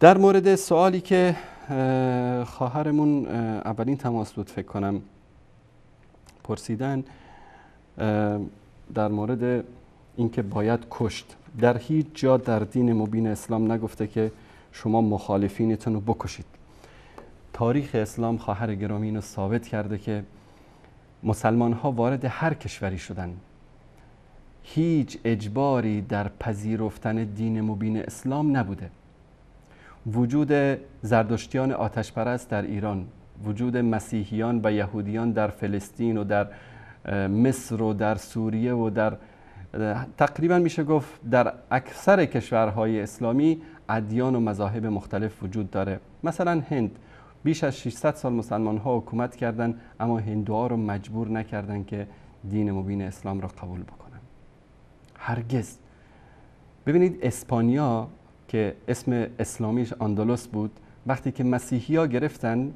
در مورد سوالی که خواهرمون اولین تماس بود فکر کنم پرسیدن در مورد اینکه باید کشت در هیچ جا در دین مبین اسلام نگفته که شما مخالفینتون رو بکشید تاریخ اسلام خواهر گرامی اینو ثابت کرده که مسلمان ها وارد هر کشوری شدن هیچ اجباری در پذیرفتن دین مبین اسلام نبوده وجود زردشتیان پرست در ایران وجود مسیحیان و یهودیان در فلسطین و در مصر و در سوریه و در تقریبا میشه گفت در اکثر کشورهای اسلامی ادیان و مذاهب مختلف وجود داره مثلا هند بیش از 600 سال مسلمان ها حکومت کردند اما هندوها رو مجبور نکردند که دین مبین اسلام را قبول بکنن هرگز ببینید اسپانیا که اسم اسلامیش اندلس بود وقتی که مسیحی ها گرفتن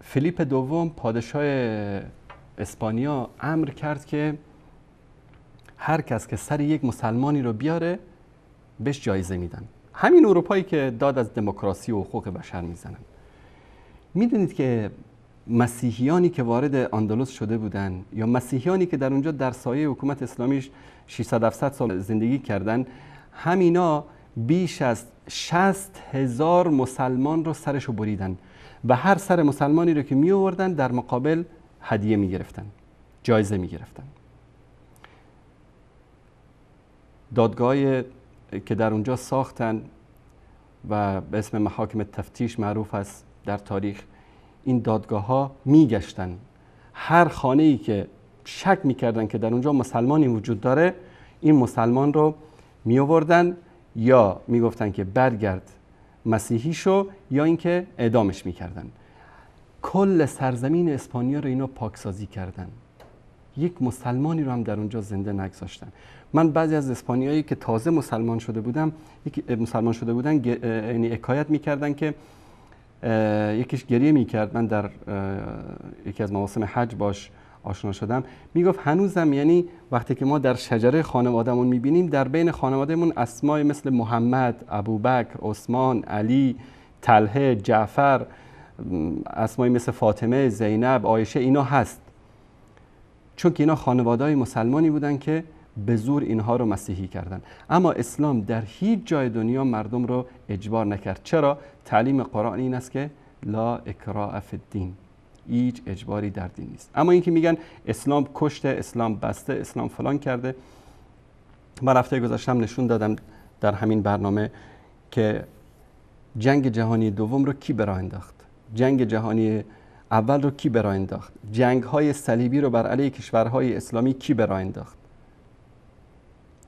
فیلیپ دوم پادشاه اسپانیا امر کرد که هر کس که سر یک مسلمانی رو بیاره بهش جایزه میدن همین اروپایی که داد از دموکراسی و حقوق بشر میزنن میدونید که مسیحیانی که وارد اندلس شده بودن یا مسیحیانی که در اونجا در سایه حکومت اسلامیش 600 700 سال زندگی کردن همینا بیش از 60 هزار مسلمان رو سرشو بریدن و هر سر مسلمانی رو که می در مقابل هدیه می جایزه می دادگاه که در اونجا ساختن و به اسم محاکم تفتیش معروف است در تاریخ این دادگاه ها میگشتن هر خانه ای که شک میکردن که در اونجا مسلمانی وجود داره این مسلمان رو می آوردن یا میگفتن که برگرد مسیحی شو یا اینکه اعدامش میکردن کل سرزمین اسپانیا رو اینا پاکسازی کردن یک مسلمانی رو هم در اونجا زنده نگذاشتن من بعضی از اسپانیایی که تازه مسلمان شده بودم یک مسلمان شده بودن یعنی حکایت میکردن که یکیش گریه میکرد من در یکی از مواسم حج باش آشنا شدم میگفت هنوزم یعنی وقتی که ما در شجره خانوادهمون میبینیم در بین خانوادهمون اسمای مثل محمد، ابوبکر، عثمان، علی، تله، جعفر اسمای مثل فاطمه، زینب، آیشه اینا هست چون که اینا خانوادهای مسلمانی بودن که به زور اینها رو مسیحی کردن اما اسلام در هیچ جای دنیا مردم رو اجبار نکرد چرا تعلیم قرآن این است که لا اکراه فی الدین هیچ اجباری در دین نیست اما اینکه میگن اسلام کشته اسلام بسته اسلام فلان کرده من رفته گذاشتم نشون دادم در همین برنامه که جنگ جهانی دوم رو کی براه انداخت جنگ جهانی اول رو کی برای انداخت جنگ های صلیبی رو بر علیه کشورهای اسلامی کی برای انداخت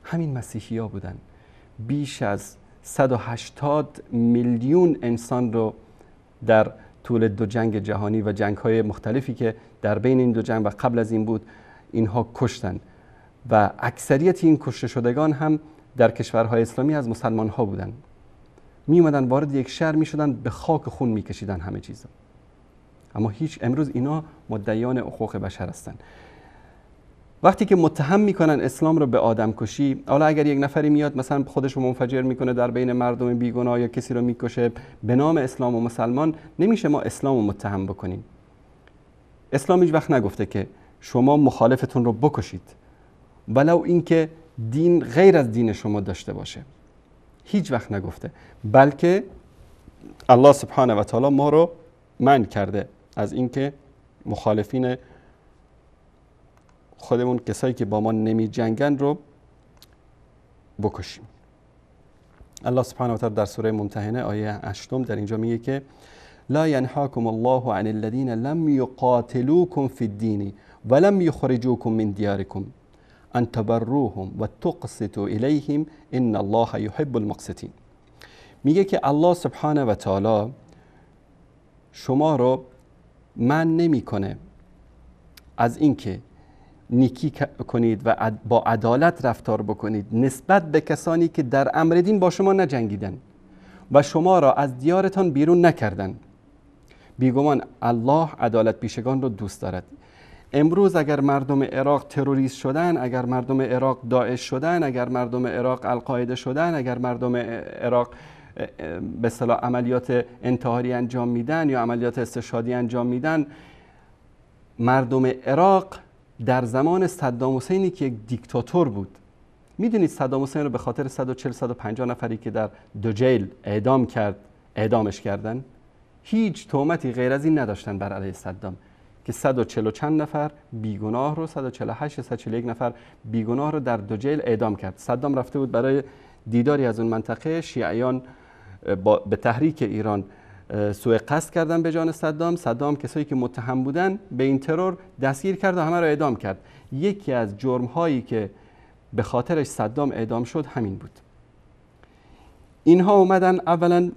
همین مسیحی ها بودن بیش از 180 میلیون انسان رو در طول دو جنگ جهانی و جنگ های مختلفی که در بین این دو جنگ و قبل از این بود اینها کشتن و اکثریت این کشته شدگان هم در کشورهای اسلامی از مسلمان ها بودن می وارد یک شهر می شدن به خاک خون می کشیدن همه چیز اما هیچ امروز اینا مدعیان حقوق بشر هستند وقتی که متهم میکنن اسلام رو به آدم کشی حالا اگر یک نفری میاد مثلا خودش رو منفجر میکنه در بین مردم بیگناه یا کسی رو میکشه به نام اسلام و مسلمان نمیشه ما اسلام رو متهم بکنیم اسلام هیچ وقت نگفته که شما مخالفتون رو بکشید ولو اینکه دین غیر از دین شما داشته باشه هیچ وقت نگفته بلکه الله سبحانه و تعالی ما رو من کرده از اینکه مخالفین خودمون کسایی که با ما نمی جنگن رو بکشیم الله سبحانه و تعالی در سوره ممتحنه آیه اشتم در اینجا میگه که لا ينحاكم الله عن الذين لم يقاتلوكم في الدين ولم يخرجوكم من دياركم ان تبروهم و تقسطوا الیهم ان الله یحب المقصدین میگه که الله سبحانه و تعالی شما رو من نمیکنه از اینکه نیکی کنید و با عدالت رفتار بکنید نسبت به کسانی که در امر دین با شما نجنگیدن و شما را از دیارتان بیرون نکردن بیگمان الله عدالت پیشگان رو دوست دارد امروز اگر مردم عراق تروریست شدن اگر مردم عراق داعش شدن اگر مردم عراق القاعده شدن اگر مردم عراق به صلاح عملیات انتحاری انجام میدن یا عملیات استشهادی انجام میدن مردم عراق در زمان صدام حسینی که یک دیکتاتور بود میدونید صدام حسین رو به خاطر 140 150 نفری که در دوجیل اعدام کرد اعدامش کردن هیچ تهمتی غیر از این نداشتن بر علیه صدام که 140 چند نفر بیگناه رو 148 141 نفر بیگناه رو در دوجیل اعدام کرد صدام رفته بود برای دیداری از اون منطقه شیعیان به تحریک ایران سوء قصد کردن به جان صدام صدام کسایی که متهم بودن به این ترور دستگیر کرد و همه را اعدام کرد یکی از جرم هایی که به خاطرش صدام اعدام شد همین بود اینها اومدن اولا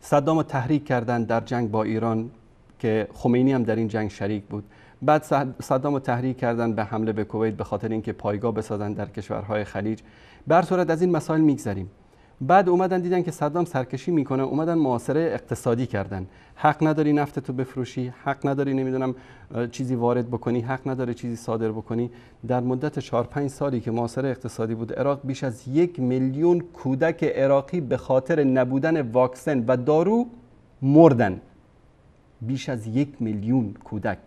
صدام را تحریک کردن در جنگ با ایران که خمینی هم در این جنگ شریک بود بعد صدام رو تحریک کردن به حمله به کویت به خاطر اینکه پایگاه بسازن در کشورهای خلیج بر صورت از این مسائل میگذریم بعد اومدن دیدن که صدام سرکشی میکنه اومدن معاصره اقتصادی کردن حق نداری نفت تو بفروشی حق نداری نمیدونم چیزی وارد بکنی حق نداری چیزی صادر بکنی در مدت 4 5 سالی که معاصره اقتصادی بود عراق بیش از یک میلیون کودک عراقی به خاطر نبودن واکسن و دارو مردن بیش از یک میلیون کودک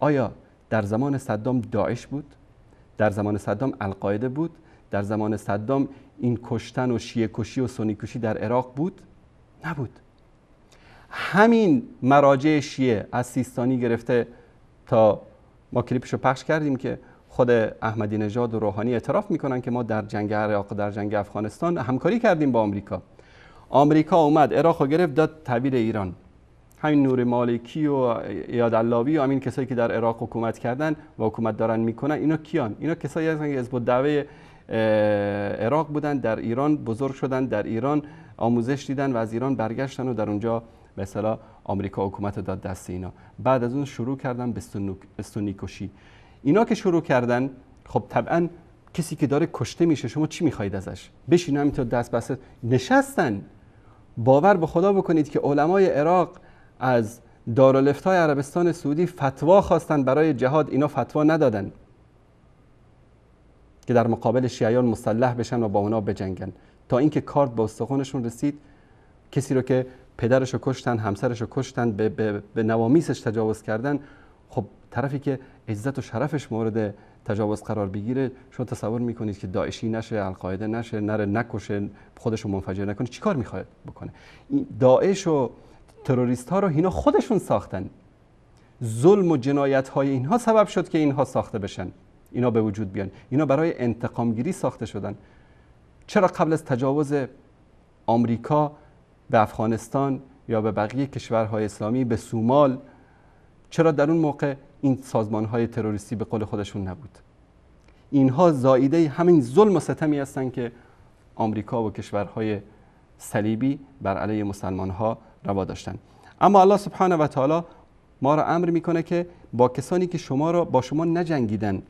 آیا در زمان صدام داعش بود در زمان صدام القاعده بود در زمان صدام این کشتن و شیعه کشی و سونی کشی در عراق بود نبود همین مراجع شیعه از سیستانی گرفته تا ما کلیپش رو پخش کردیم که خود احمدی نژاد و روحانی اعتراف میکنن که ما در جنگ عراق و در جنگ افغانستان همکاری کردیم با آمریکا آمریکا اومد عراق رو گرفت داد تعبیر ایران همین نور مالکی و یاد و همین کسایی که در عراق حکومت کردن و حکومت دارن میکنن اینا کیان اینا کسایی هستن که از عراق بودن در ایران بزرگ شدن در ایران آموزش دیدن و از ایران برگشتن و در اونجا مثلا آمریکا حکومت داد دست اینا بعد از اون شروع کردن به سنیکشی اینا که شروع کردن خب طبعا کسی که داره کشته میشه شما چی میخواید ازش بشین همینطور دست بسته نشستن باور به خدا بکنید که علمای عراق از دارالفتای عربستان سعودی فتوا خواستن برای جهاد اینا فتوا ندادن که در مقابل شیعیان مسلح بشن و با اونا بجنگن تا اینکه کارت به استخونشون رسید کسی رو که پدرش رو کشتن همسرش رو کشتن به, به،, نوامیسش تجاوز کردن خب طرفی که عزت و شرفش مورد تجاوز قرار بگیره شما تصور میکنید که داعشی نشه القاعده نشه نره نکشه خودش رو منفجر نکنه چیکار میخواد بکنه داعش و تروریست ها رو اینا خودشون ساختن ظلم و جنایت های اینها سبب شد که اینها ساخته بشن اینا به وجود بیان اینا برای انتقام گیری ساخته شدن چرا قبل از تجاوز آمریکا به افغانستان یا به بقیه کشورهای اسلامی به سومال چرا در اون موقع این سازمان های تروریستی به قول خودشون نبود اینها زائیده همین ظلم و ستمی هستند که آمریکا و کشورهای صلیبی بر علیه مسلمان ها روا داشتند اما الله سبحانه و تعالی ما را امر میکنه که با کسانی که شما را با شما نجنگیدند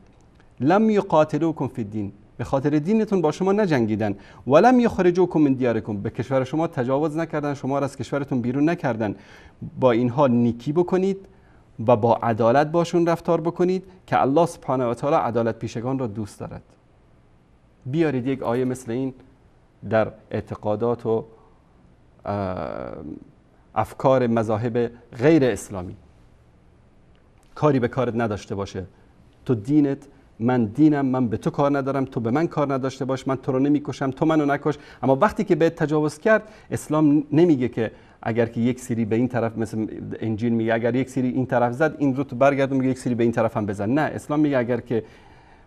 لم یقاتلوکم فی الدین به خاطر دینتون با شما نجنگیدن ولم یخرجوکم من دیارکم به کشور شما تجاوز نکردن شما را از کشورتون بیرون نکردن با اینها نیکی بکنید و با عدالت باشون رفتار بکنید که الله سبحانه و تعالی عدالت پیشگان را دوست دارد بیارید یک آیه مثل این در اعتقادات و افکار مذاهب غیر اسلامی کاری به کارت نداشته باشه تو دینت من دینم من به تو کار ندارم تو به من کار نداشته باش من تو رو نمیکشم تو منو نکش اما وقتی که به تجاوز کرد اسلام نمیگه که اگر که یک سری به این طرف مثل انجیل میگه اگر یک سری این طرف زد این رو تو برگرد میگه یک سری به این طرف هم بزن نه اسلام میگه اگر که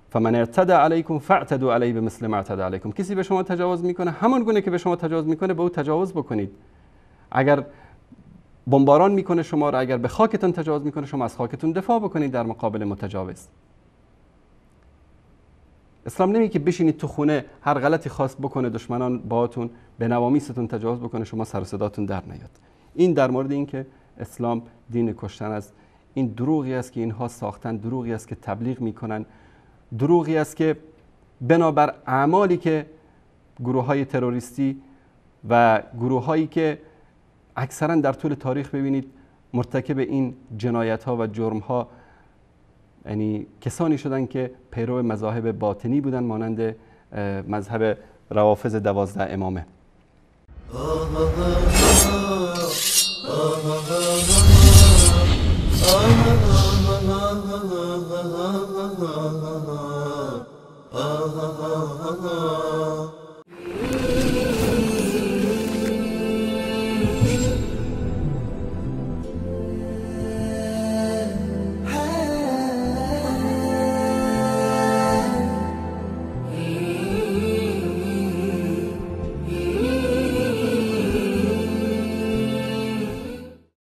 فمن اعتدی علیکم فاعتدوا علیه به مثل ما اعتدی علیکم کسی به شما تجاوز میکنه همان گونه که به شما تجاوز میکنه به او تجاوز بکنید اگر بمباران میکنه شما رو اگر به خاکتون تجاوز میکنه شما از خاکتون دفاع بکنید در مقابل متجاوز اسلام نمیگه که بشینید تو خونه هر غلطی خواست بکنه دشمنان باهاتون به نوامیستون تجاوز بکنه شما سر صداتون در نیاد این در مورد اینکه اسلام دین کشتن است این دروغی است که اینها ساختن دروغی است که تبلیغ میکنن دروغی است که بنابر اعمالی که گروه های تروریستی و گروه هایی که اکثرا در طول تاریخ ببینید مرتکب این جنایت ها و جرم ها یعنی کسانی شدن که پیرو مذاهب باطنی بودند، مانند مذهب روافظ دوازده امامه